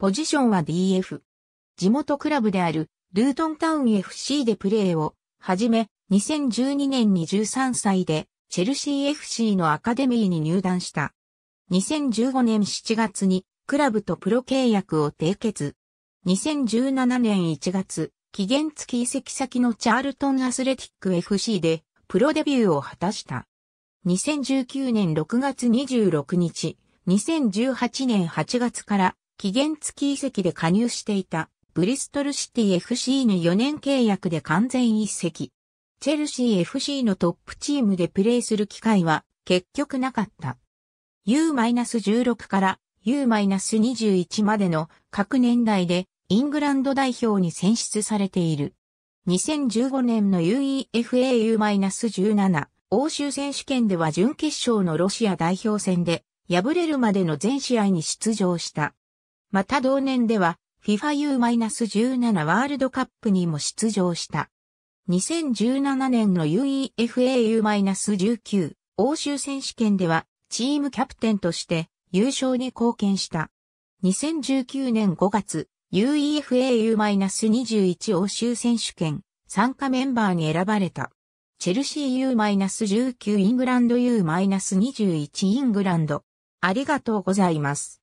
ポジションは DF。地元クラブであるルートンタウン FC でプレーをはじめ、2012年に13歳でチェルシー FC のアカデミーに入団した。2015年7月にクラブとプロ契約を締結。2017年1月、期限付き移籍先のチャールトンアスレティック FC でプロデビューを果たした。2019年6月26日、2018年8月から期限付き移籍で加入していた、ブリストルシティ FC の4年契約で完全移籍。チェルシー FC のトップチームでプレーする機会は結局なかった。U-16 から U-21 までの各年代でイングランド代表に選出されている。2015年の UEFAU-17 欧州選手権では準決勝のロシア代表戦で敗れるまでの全試合に出場した。また同年では FIFAU-17 ワールドカップにも出場した。2017年の UEFAU-19 欧州選手権ではチームキャプテンとして優勝に貢献した。2019年5月 UEFAU-21 欧州選手権参加メンバーに選ばれた。チェルシー U-19 イングランド U-21 イングランド。ありがとうございます。